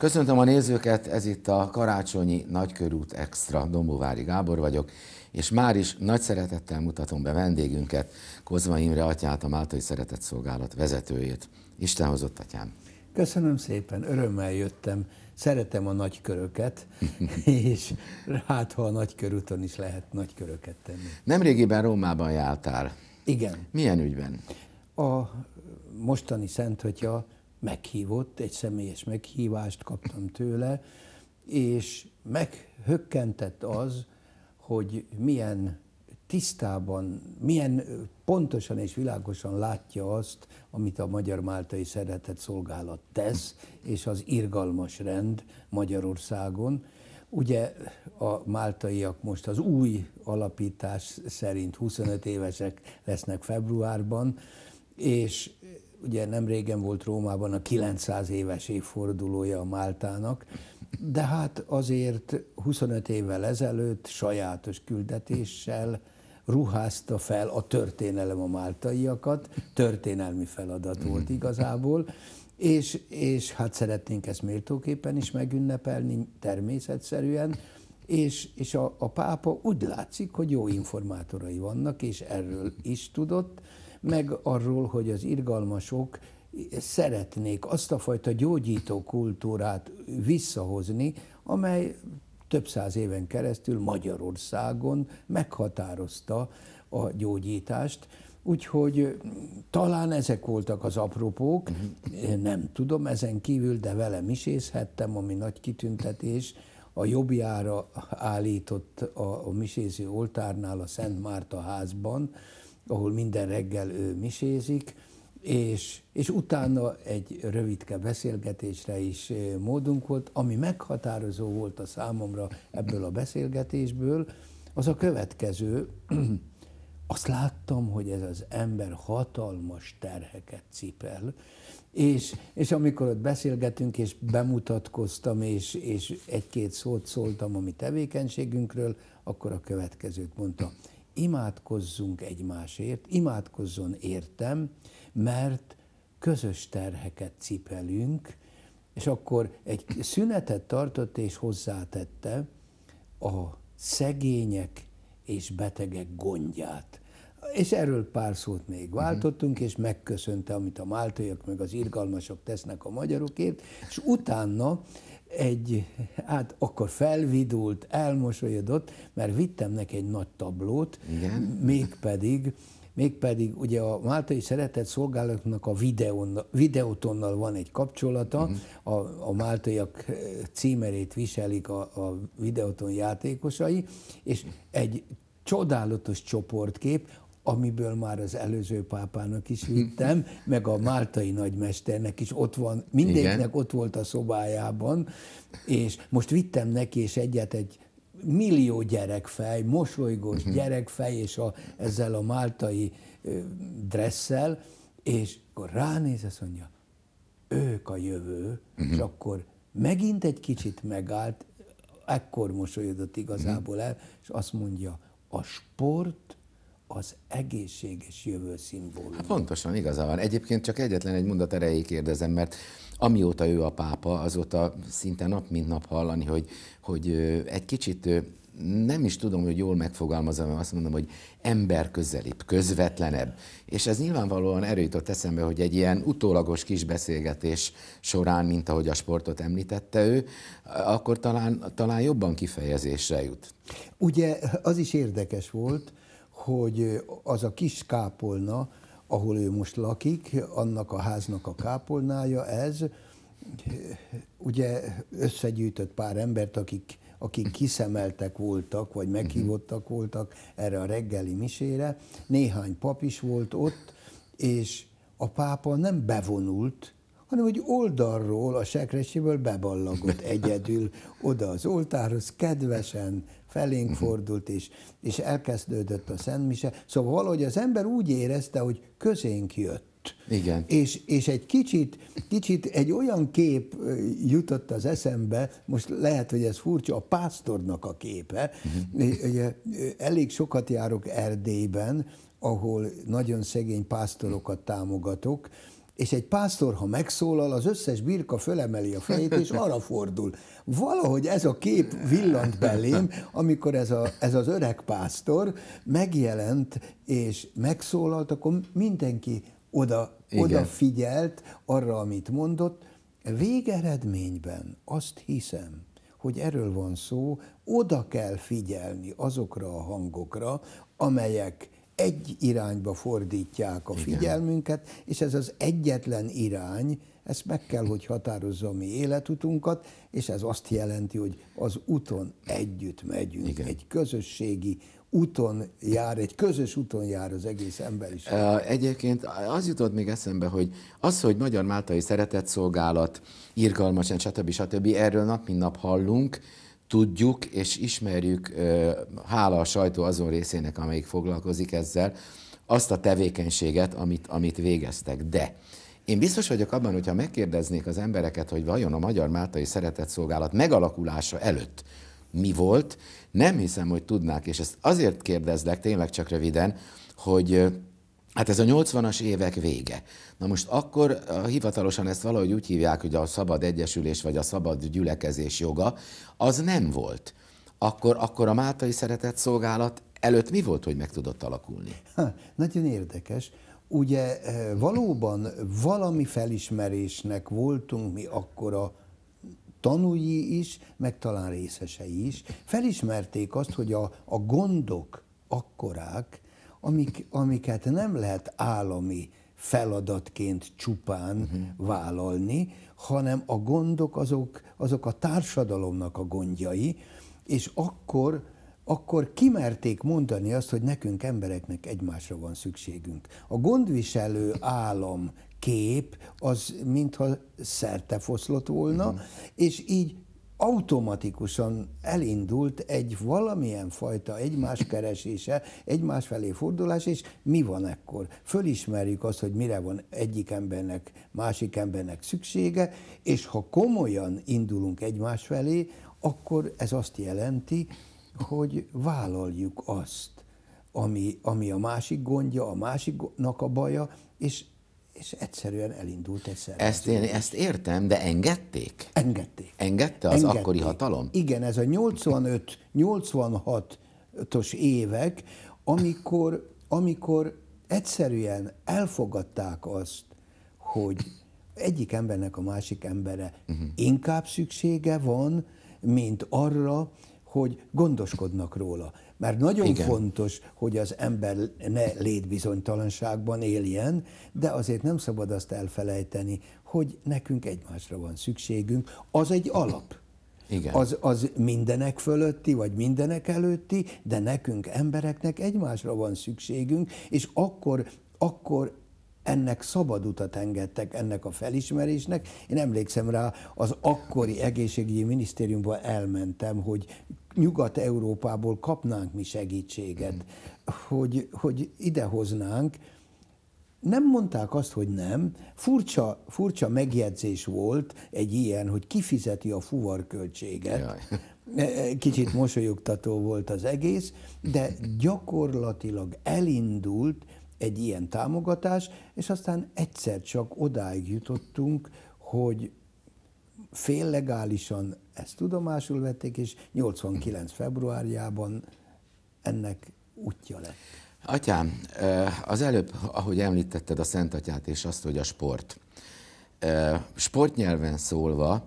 Köszöntöm a nézőket, ez itt a Karácsonyi Nagykörút Extra, Dombóvári Gábor vagyok, és már is nagy szeretettel mutatom be vendégünket, Kozma Imre atyát, a Máltai Szeretett Szolgálat vezetőjét. Isten hozott atyám! Köszönöm szépen, örömmel jöttem, szeretem a nagyköröket, és hát ha a nagykörúton is lehet nagyköröket tenni. Nemrégiben Rómában jártál. Igen. Milyen ügyben? A mostani Szent Atya meghívott, egy személyes meghívást kaptam tőle, és meghökkentett az, hogy milyen tisztában, milyen pontosan és világosan látja azt, amit a Magyar Máltai Szeretett Szolgálat tesz, és az irgalmas rend Magyarországon. Ugye a máltaiak most az új alapítás szerint 25 évesek lesznek februárban, és ugye nem régen volt Rómában a 900 éves évfordulója a Máltának, de hát azért 25 évvel ezelőtt sajátos küldetéssel ruházta fel a történelem a máltaiakat, történelmi feladat volt mhm. igazából, és, és hát szeretnénk ezt méltóképpen is megünnepelni természetszerűen, és, és a, a pápa úgy látszik, hogy jó informátorai vannak, és erről is tudott, meg arról, hogy az irgalmasok szeretnék azt a fajta gyógyító kultúrát visszahozni, amely több száz éven keresztül Magyarországon meghatározta a gyógyítást. Úgyhogy talán ezek voltak az apropók, nem tudom, ezen kívül, de velem is észhettem, ami nagy kitüntetés, a jobbjára állított a, a misézi oltárnál a Szent Márta házban, ahol minden reggel ő misézik, és, és utána egy rövidke beszélgetésre is módunk volt, ami meghatározó volt a számomra ebből a beszélgetésből, az a következő, azt láttam, hogy ez az ember hatalmas terheket cipel, és, és amikor ott beszélgetünk, és bemutatkoztam, és, és egy-két szót szóltam a mi tevékenységünkről, akkor a következőt mondta imádkozzunk egymásért, imádkozzon értem, mert közös terheket cipelünk, és akkor egy szünetet tartott és hozzátette a szegények és betegek gondját. És erről pár szót még mhm. váltottunk, és megköszönte, amit a máltaiak meg az irgalmasok tesznek a magyarokért, és utána egy, hát akkor felvidult, elmosolyodott, mert vittem neki egy nagy tablót, Igen? mégpedig mégpedig ugye a Máltai Szeretett Szolgálatnak a videon, videotonnal van egy kapcsolata, uh-huh. a, a máltaiak címerét viselik a, a videoton játékosai, és egy csodálatos csoportkép, amiből már az előző pápának is vittem, meg a máltai nagymesternek is ott van, mindegynek ott volt a szobájában, és most vittem neki, és egyet egy millió gyerekfej, mosolygós uh-huh. Mhm. gyerekfej, és a, ezzel a máltai dresszel, és akkor ránéz, azt mondja, ők a jövő, uh-huh. és mhm. akkor megint egy kicsit megállt, ekkor mosolyodott igazából mhm. el, és azt mondja, a sport az egészséges jövő szimbólum. Hát pontosan, igaza van. Egyébként csak egyetlen egy mondat erejéig kérdezem, mert amióta ő a pápa, azóta szinte nap mint nap hallani, hogy, hogy egy kicsit nem is tudom, hogy jól megfogalmazom, mert azt mondom, hogy ember közelibb, közvetlenebb. És ez nyilvánvalóan erőjutott eszembe, hogy egy ilyen utólagos kis beszélgetés során, mint ahogy a sportot említette ő, akkor talán, talán jobban kifejezésre jut. Ugye az is érdekes volt, hogy az a kis kápolna, ahol ő most lakik, annak a háznak a kápolnája ez, ugye összegyűjtött pár embert, akik, akik kiszemeltek voltak, vagy mhm. meghívottak voltak erre a reggeli misére, néhány pap is volt ott, és a pápa nem bevonult, hanem hogy oldalról a sekrecséből beballagott egyedül oda az oltárhoz, kedvesen felénk mhm. fordult, és, és elkezdődött a szentmise. Szóval valahogy az ember úgy érezte, hogy közénk jött. Igen. És, és egy kicsit, kicsit egy olyan kép jutott az eszembe, most lehet, hogy ez furcsa, a pásztornak a képe. Uh-huh. Elég sokat járok Erdélyben, ahol nagyon szegény pásztorokat támogatok, és egy pásztor, ha megszólal, az összes birka fölemeli a fejét, és arra fordul. Valahogy ez a kép villant belém, amikor ez, a, ez az öreg pásztor megjelent, és megszólalt, akkor mindenki oda, Igen. odafigyelt arra, amit mondott. Végeredményben azt hiszem, hogy erről van szó, oda kell figyelni azokra a hangokra, amelyek egy irányba fordítják a figyelmünket, Igen. és ez az egyetlen irány, ezt meg kell, hogy határozza a mi életutunkat, és ez azt jelenti, hogy az úton együtt megyünk, Igen. egy közösségi úton jár, egy közös úton jár az egész ember is. Egyébként az jutott még eszembe, hogy az, hogy Magyar Máltai Szeretetszolgálat, irgalmasan, stb. stb. erről nap mint nap hallunk, tudjuk és ismerjük, hála a sajtó azon részének, amelyik foglalkozik ezzel, azt a tevékenységet, amit, amit végeztek. De én biztos vagyok abban, hogyha megkérdeznék az embereket, hogy vajon a Magyar Máltai Szeretetszolgálat megalakulása előtt mi volt, nem hiszem, hogy tudnák, és ezt azért kérdezlek tényleg csak röviden, hogy Hát ez a 80-as évek vége. Na most akkor hivatalosan ezt valahogy úgy hívják, hogy a szabad egyesülés vagy a szabad gyülekezés joga, az nem volt. Akkor, akkor a Máltai Szeretett Szolgálat előtt mi volt, hogy meg tudott alakulni? Ha, nagyon érdekes. Ugye valóban valami felismerésnek voltunk mi akkor a tanúi is, meg talán részesei is. Felismerték azt, hogy a, a gondok akkorák, amik, amiket nem lehet állami feladatként csupán uh-huh. vállalni, hanem a gondok azok, azok a társadalomnak a gondjai, és akkor akkor kimerték mondani azt, hogy nekünk embereknek egymásra van szükségünk. A gondviselő állam kép az mintha foszlott volna, uh-huh. és így automatikusan elindult egy valamilyen fajta egymás keresése, egymás felé fordulás, és mi van ekkor? Fölismerjük azt, hogy mire van egyik embernek, másik embernek szüksége, és ha komolyan indulunk egymás felé, akkor ez azt jelenti, hogy vállaljuk azt, ami, ami a másik gondja, a másiknak a baja, és és egyszerűen elindult egy szervezet. Ezt én ezt értem, de engedték? Engedték. Engedte az engedték. akkori hatalom? Igen, ez a 85-86-os évek, amikor, amikor egyszerűen elfogadták azt, hogy egyik embernek a másik embere uh-huh. inkább szüksége van, mint arra, hogy gondoskodnak róla. Mert nagyon Igen. fontos, hogy az ember ne létbizonytalanságban éljen, de azért nem szabad azt elfelejteni, hogy nekünk egymásra van szükségünk. Az egy alap. Igen. Az, az mindenek fölötti, vagy mindenek előtti, de nekünk embereknek egymásra van szükségünk, és akkor, akkor ennek szabad utat engedtek, ennek a felismerésnek. Én emlékszem rá, az akkori egészségügyi minisztériumban elmentem, hogy Nyugat-Európából kapnánk mi segítséget, hmm. hogy, hogy idehoznánk. Nem mondták azt, hogy nem. Furcsa, furcsa megjegyzés volt egy ilyen, hogy kifizeti a fuvarköltséget. E, e, kicsit mosolyogtató volt az egész, de gyakorlatilag elindult egy ilyen támogatás, és aztán egyszer csak odáig jutottunk, hogy féllegálisan ezt tudomásul vették, és 89. februárjában ennek útja lett. Atyám, az előbb, ahogy említetted a Szent Atyát és azt, hogy a sport. Sportnyelven szólva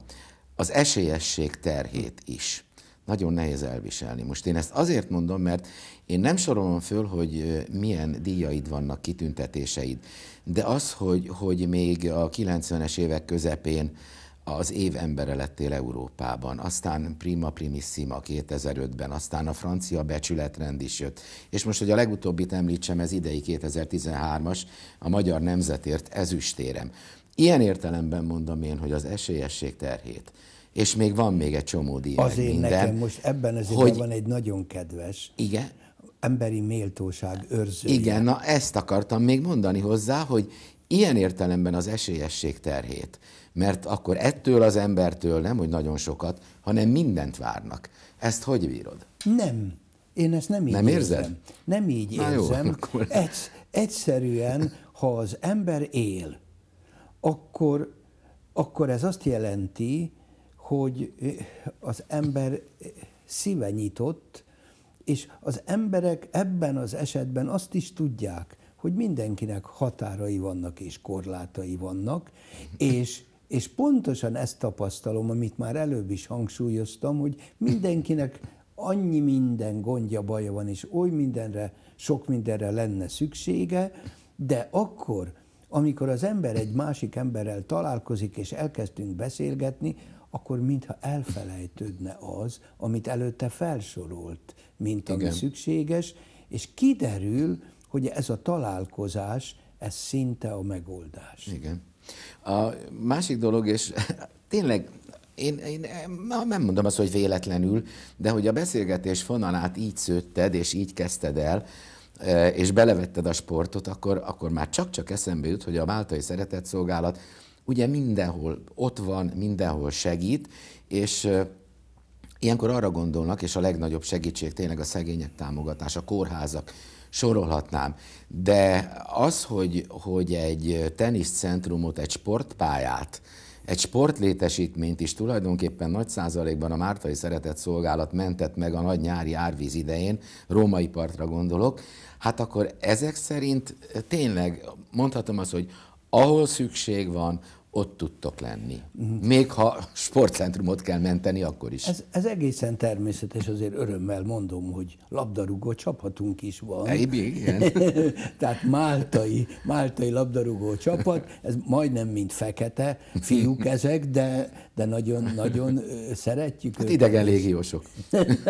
az esélyesség terhét is nagyon nehéz elviselni. Most én ezt azért mondom, mert én nem sorolom föl, hogy milyen díjaid vannak, kitüntetéseid, de az, hogy, hogy még a 90-es évek közepén az év embere lettél Európában, aztán Prima Primissima 2005-ben, aztán a francia becsületrend is jött, és most, hogy a legutóbbit említsem, ez idei 2013-as, a Magyar Nemzetért ezüstérem. Ilyen értelemben mondom én, hogy az esélyesség terhét, és még van még egy csomó díj, Azért minden, nekem most ebben az hogy... van egy nagyon kedves, igen? emberi méltóság őrzője. Igen, na ezt akartam még mondani hozzá, hogy ilyen értelemben az esélyesség terhét, mert akkor ettől az embertől nem, hogy nagyon sokat, hanem mindent várnak. Ezt hogy bírod? Nem. Én ezt nem így nem érzed? érzem. Nem így Na érzem. Jó, akkor... Egy, egyszerűen, ha az ember él, akkor, akkor ez azt jelenti, hogy az ember szíve nyitott, és az emberek ebben az esetben azt is tudják, hogy mindenkinek határai vannak és korlátai vannak, és és pontosan ezt tapasztalom, amit már előbb is hangsúlyoztam, hogy mindenkinek annyi minden gondja, baja van, és oly mindenre, sok mindenre lenne szüksége, de akkor, amikor az ember egy másik emberrel találkozik, és elkezdtünk beszélgetni, akkor mintha elfelejtődne az, amit előtte felsorolt, mint ami Igen. szükséges, és kiderül, hogy ez a találkozás, ez szinte a megoldás. Igen. A másik dolog, és tényleg én, én nem mondom azt, hogy véletlenül, de hogy a beszélgetés fonalát így szőtted, és így kezdted el, eh, és belevetted a sportot, akkor, akkor már csak-csak eszembe jut, hogy a Máltai Szeretetszolgálat ugye mindenhol ott van, mindenhol segít, és eh, ilyenkor arra gondolnak, és a legnagyobb segítség tényleg a szegények támogatása, a kórházak, sorolhatnám. De az, hogy, hogy egy teniszcentrumot, egy sportpályát, egy sportlétesítményt is tulajdonképpen nagy százalékban a Mártai Szeretett Szolgálat mentett meg a nagy nyári árvíz idején, római partra gondolok, hát akkor ezek szerint tényleg mondhatom azt, hogy ahol szükség van, ott tudtok lenni. Uh-huh. Még ha sportcentrumot kell menteni, akkor is. Ez, ez egészen természetes, azért örömmel mondom, hogy labdarúgó csapatunk is van. Egyéb, igen. Tehát máltai, máltai labdarúgó csapat, ez majdnem mint fekete, fiúk ezek, de de nagyon-nagyon szeretjük hát őket. idegen légiósok.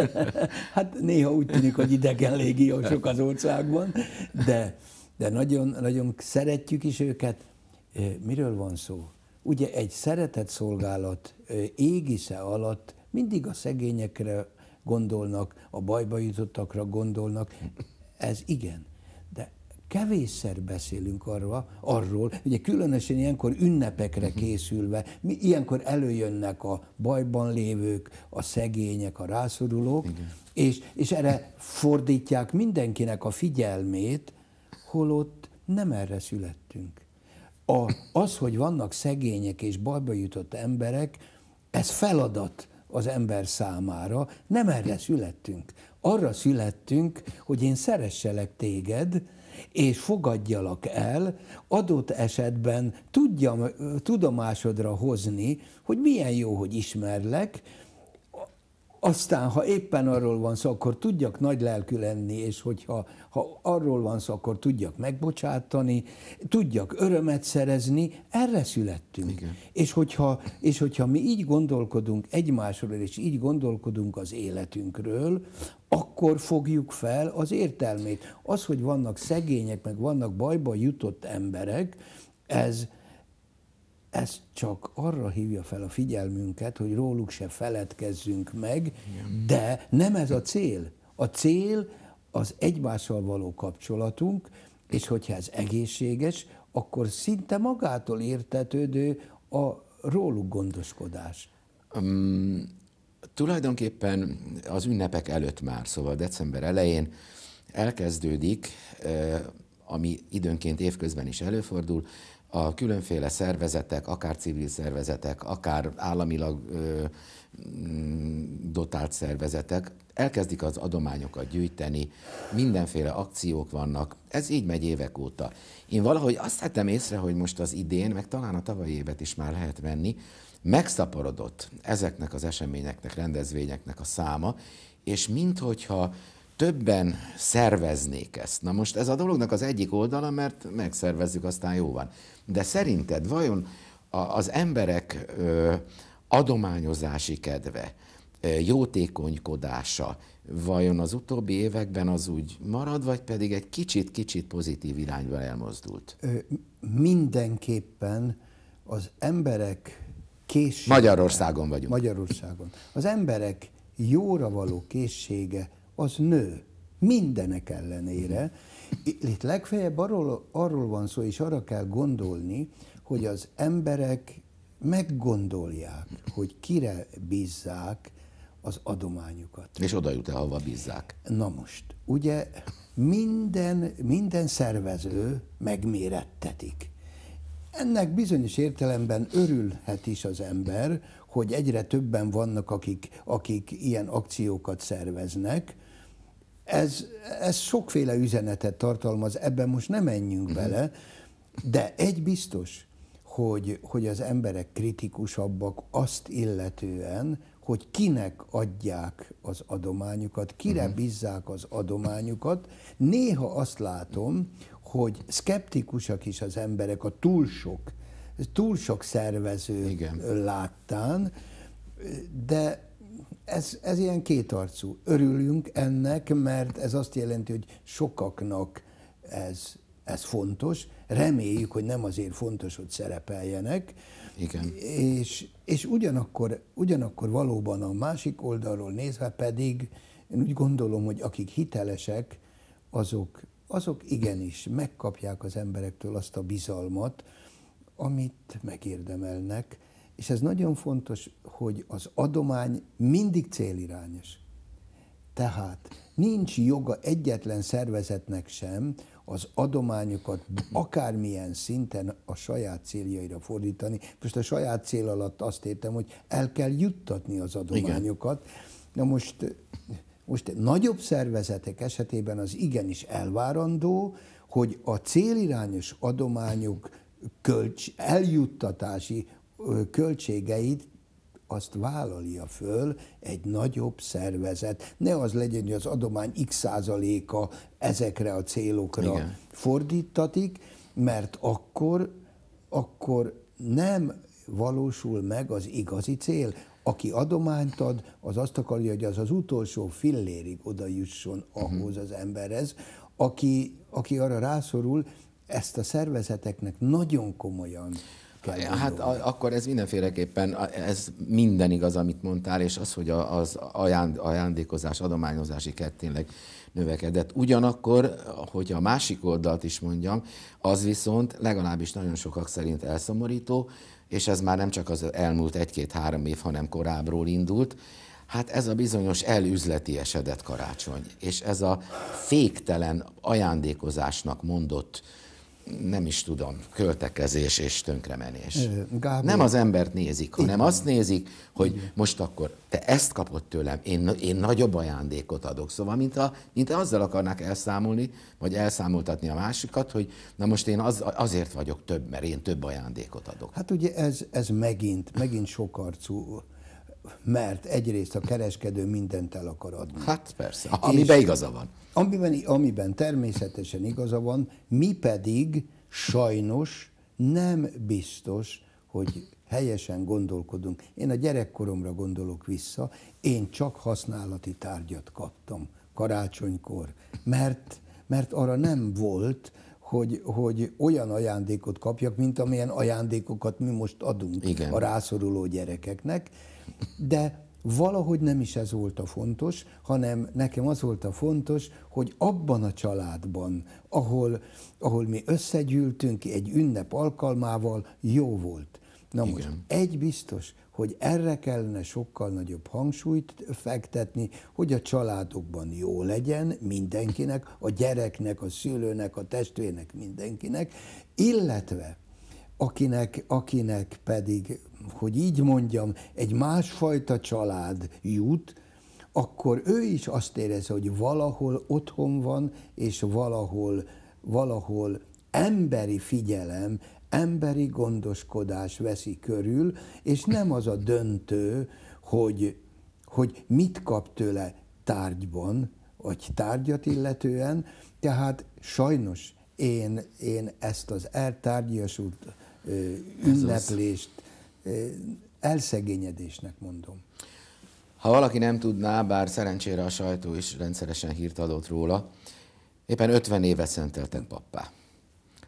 hát néha úgy tűnik, hogy idegen légiósok az országban, de, de nagyon, nagyon szeretjük is őket Miről van szó? Ugye egy szeretett szolgálat égisze alatt mindig a szegényekre gondolnak, a bajba jutottakra gondolnak. Ez igen. De kevésszer beszélünk arra, arról, ugye különösen ilyenkor ünnepekre mhm. készülve, mi ilyenkor előjönnek a bajban lévők, a szegények, a rászorulók, és, és erre fordítják mindenkinek a figyelmét, holott nem erre születtünk a, az, hogy vannak szegények és bajba jutott emberek, ez feladat az ember számára. Nem erre születtünk. Arra születtünk, hogy én szeresselek téged, és fogadjalak el, adott esetben tudjam, tudomásodra hozni, hogy milyen jó, hogy ismerlek, aztán, ha éppen arról van szó, akkor tudjak nagy lelkű lenni, és hogyha ha arról van szó, akkor tudjak megbocsátani, tudjak örömet szerezni, erre születtünk. Igen. És, hogyha, és hogyha mi így gondolkodunk egymásról, és így gondolkodunk az életünkről, akkor fogjuk fel az értelmét. Az, hogy vannak szegények, meg vannak bajba jutott emberek, ez ez csak arra hívja fel a figyelmünket, hogy róluk se feledkezzünk meg, de nem ez a cél. A cél az egymással való kapcsolatunk, és hogyha ez egészséges, akkor szinte magától értetődő a róluk gondoskodás. Um, tulajdonképpen az ünnepek előtt már, szóval december elején elkezdődik, ami időnként évközben is előfordul, a különféle szervezetek, akár civil szervezetek, akár államilag ö, mm, dotált szervezetek elkezdik az adományokat gyűjteni, mindenféle akciók vannak, ez így megy évek óta. Én valahogy azt hettem észre, hogy most az idén, meg talán a tavalyi évet is már lehet venni, megszaporodott ezeknek az eseményeknek, rendezvényeknek a száma, és minthogyha többen szerveznék ezt. Na most ez a dolognak az egyik oldala, mert megszervezzük, aztán jó van. De szerinted vajon az emberek adományozási kedve, jótékonykodása, vajon az utóbbi években az úgy marad, vagy pedig egy kicsit-kicsit pozitív irányba elmozdult? Mindenképpen az emberek készsége... Magyarországon vagyunk. Magyarországon. Az emberek jóra való készsége az nő. Mindenek ellenére. Mhm. Itt legfeljebb arról, arról van szó, és arra kell gondolni, hogy az emberek meggondolják, hogy kire bízzák az adományukat. És oda jut el, hova bízzák. Na most, ugye minden, minden szervező megmérettetik. Ennek bizonyos értelemben örülhet is az ember, hogy egyre többen vannak, akik, akik ilyen akciókat szerveznek, ez, ez sokféle üzenetet tartalmaz, ebben most nem menjünk uh-huh. bele, de egy biztos, hogy, hogy az emberek kritikusabbak azt illetően, hogy kinek adják az adományukat, kire mhm. bízzák az adományukat. Néha azt látom, hogy szkeptikusak is az emberek a túl sok, túl sok szervező Igen. láttán, de ez, ez ilyen kétarcú. Örülünk ennek, mert ez azt jelenti, hogy sokaknak ez, ez fontos. Reméljük, hogy nem azért fontos, hogy szerepeljenek. Igen. És, és ugyanakkor, ugyanakkor valóban a másik oldalról nézve pedig én úgy gondolom, hogy akik hitelesek, azok, azok igenis megkapják az emberektől azt a bizalmat, amit megérdemelnek és ez nagyon fontos, hogy az adomány mindig célirányos. Tehát nincs joga egyetlen szervezetnek sem az adományokat akármilyen szinten a saját céljaira fordítani. Most a saját cél alatt azt értem, hogy el kell juttatni az adományokat. Igen. Na most, most nagyobb szervezetek esetében az igenis elvárandó, hogy a célirányos adományok kölcs, eljuttatási költségeit azt vállalja föl egy nagyobb szervezet. Ne az legyen, hogy az adomány x százaléka ezekre a célokra Igen. fordítatik, mert akkor, akkor nem valósul meg az igazi cél. Aki adományt ad, az azt akarja, hogy az az utolsó fillérig oda jusson mhm. ahhoz az emberhez, aki, aki arra rászorul, ezt a szervezeteknek nagyon komolyan kell Hát a, akkor ez mindenféleképpen, ez minden igaz, amit mondtál, és az, hogy az ajánd, ajándékozás, adományozási iket tényleg növekedett. Ugyanakkor, hogy a másik oldalt is mondjam, az viszont legalábbis nagyon sokak szerint elszomorító, és ez már nem csak az elmúlt egy-két-három év, hanem korábbról indult, Hát ez a bizonyos elüzleti esedett karácsony, és ez a féktelen ajándékozásnak mondott nem is tudom, költekezés és tönkremenés. Gábor. Nem az embert nézik, hanem Igen. azt nézik, hogy most akkor te ezt kapod tőlem, én, én nagyobb ajándékot adok. Szóval, mint, a, mint azzal akarnák elszámolni, vagy elszámoltatni a másikat, hogy na most én az, azért vagyok több, mert én több ajándékot adok. Hát ugye ez, ez megint, megint sokarcú mert egyrészt a kereskedő mindent el akar adni. Hát persze, amiben igaza van. Amiben, amiben természetesen igaza van, mi pedig sajnos nem biztos, hogy helyesen gondolkodunk. Én a gyerekkoromra gondolok vissza, én csak használati tárgyat kaptam karácsonykor, mert, mert arra nem volt, hogy, hogy olyan ajándékot kapjak, mint amilyen ajándékokat mi most adunk Igen. a rászoruló gyerekeknek, de valahogy nem is ez volt a fontos, hanem nekem az volt a fontos, hogy abban a családban, ahol, ahol mi összegyűltünk egy ünnep alkalmával, jó volt. Na most, Igen. egy biztos, hogy erre kellene sokkal nagyobb hangsúlyt fektetni, hogy a családokban jó legyen mindenkinek, a gyereknek, a szülőnek, a testvérnek, mindenkinek, illetve akinek, akinek pedig, hogy így mondjam, egy másfajta család jut, akkor ő is azt érez, hogy valahol otthon van, és valahol, valahol emberi figyelem, emberi gondoskodás veszi körül, és nem az a döntő, hogy, hogy mit kap tőle tárgyban, vagy tárgyat illetően, tehát sajnos én, én ezt az eltárgyasult ünneplést, elszegényedésnek mondom. Ha valaki nem tudná, bár szerencsére a sajtó is rendszeresen hírt adott róla, éppen 50 éve szenteltek pappá.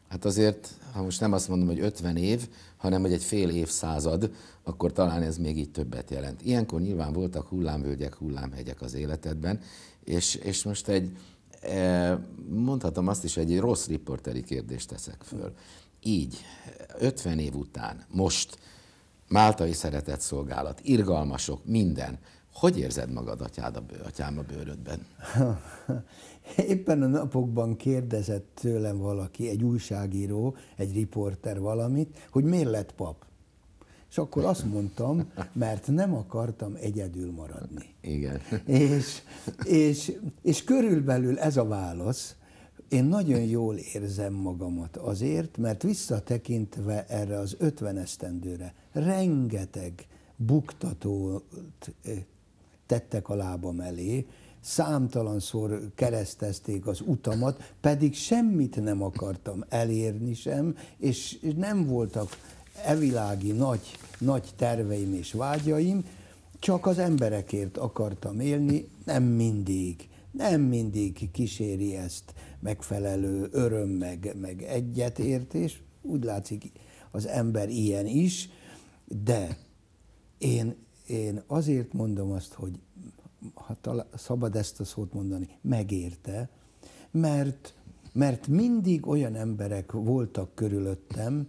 Hát azért, ha most nem azt mondom, hogy 50 év, hanem hogy egy fél évszázad, akkor talán ez még így többet jelent. Ilyenkor nyilván voltak hullámvölgyek, hullámhegyek az életedben, és, és most egy, e, mondhatom azt is, hogy egy rossz riporteri kérdést teszek föl így 50 év után, most Máltai szeretett szolgálat, irgalmasok, minden. Hogy érzed magad, atyád a bő, atyám a bőrödben? Éppen a napokban kérdezett tőlem valaki, egy újságíró, egy riporter valamit, hogy miért lett pap. És akkor azt mondtam, mert nem akartam egyedül maradni. Igen. És, és, és körülbelül ez a válasz, én nagyon jól érzem magamat azért, mert visszatekintve erre az 50 esztendőre rengeteg buktatót eh, tettek a lábam elé, számtalanszor keresztezték az utamat, pedig semmit nem akartam elérni sem, és nem voltak evilági nagy, nagy terveim és vágyaim, csak az emberekért akartam élni, nem mindig. Nem mindig kíséri ezt megfelelő öröm, meg, meg egyetértés. Úgy látszik, az ember ilyen is, de én, én azért mondom azt, hogy ha tala, szabad ezt a szót mondani, megérte, mert, mert mindig olyan emberek voltak körülöttem,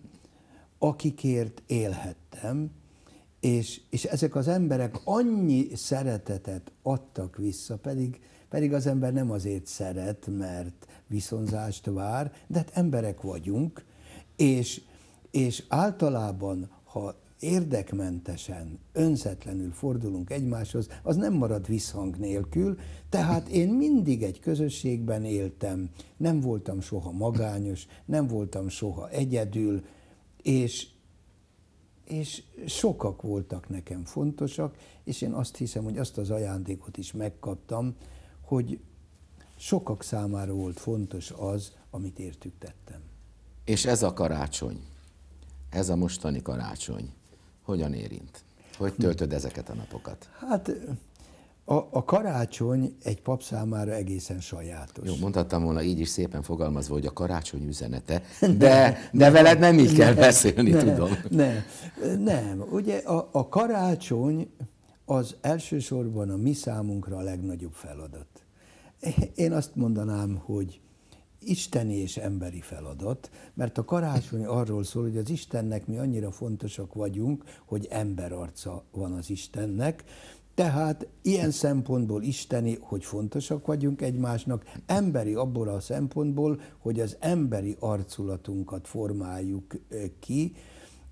akikért élhettem, és, és ezek az emberek annyi szeretetet adtak vissza, pedig pedig az ember nem azért szeret, mert viszonzást vár, de hát emberek vagyunk, és, és általában, ha érdekmentesen, önzetlenül fordulunk egymáshoz, az nem marad visszhang nélkül, tehát én mindig egy közösségben éltem, nem voltam soha magányos, nem voltam soha egyedül, és, és sokak voltak nekem fontosak, és én azt hiszem, hogy azt az ajándékot is megkaptam, hogy sokak számára volt fontos az, amit értük tettem. És ez a karácsony, ez a mostani karácsony, hogyan érint? Hogy hm. töltöd ezeket a napokat? Hát a, a karácsony egy pap számára egészen sajátos. Jó, mondhattam volna így is szépen fogalmazva, hogy a karácsony üzenete, de, de ne, veled nem így ne, kell beszélni, ne, tudom. Nem, nem. Ugye a, a karácsony az elsősorban a mi számunkra a legnagyobb feladat. Én azt mondanám, hogy isteni és emberi feladat, mert a karácsony arról szól, hogy az Istennek mi annyira fontosak vagyunk, hogy arca van az Istennek, tehát ilyen szempontból isteni, hogy fontosak vagyunk egymásnak, emberi abból a szempontból, hogy az emberi arculatunkat formáljuk ki,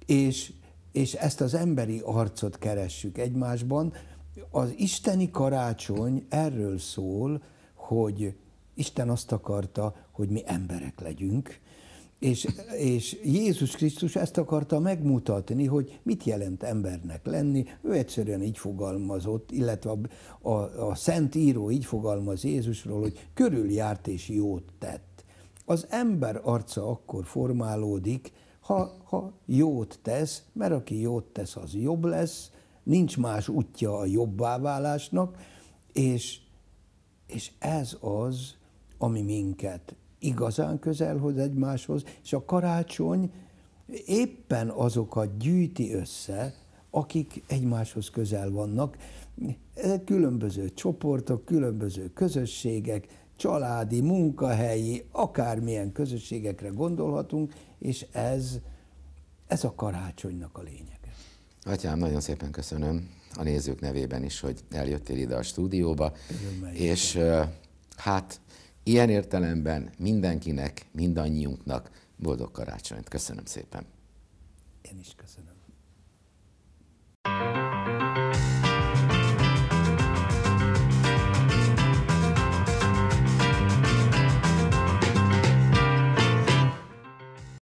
és, és ezt az emberi arcot keressük egymásban. Az isteni karácsony erről szól, hogy Isten azt akarta, hogy mi emberek legyünk, és, és Jézus Krisztus ezt akarta megmutatni, hogy mit jelent embernek lenni. Ő egyszerűen így fogalmazott, illetve a, a, a szent író így fogalmaz Jézusról, hogy körüljárt és jót tett. Az ember arca akkor formálódik, ha, ha jót tesz, mert aki jót tesz, az jobb lesz, nincs más útja a jobbá válásnak, és és ez az, ami minket igazán közel hoz egymáshoz, és a karácsony éppen azokat gyűjti össze, akik egymáshoz közel vannak. Különböző csoportok, különböző közösségek, családi, munkahelyi, akármilyen közösségekre gondolhatunk, és ez, ez a karácsonynak a lényege. Atyám, nagyon szépen köszönöm a nézők nevében is, hogy eljöttél ide a stúdióba. és hát ilyen értelemben mindenkinek, mindannyiunknak boldog karácsonyt. Köszönöm szépen. Én is köszönöm.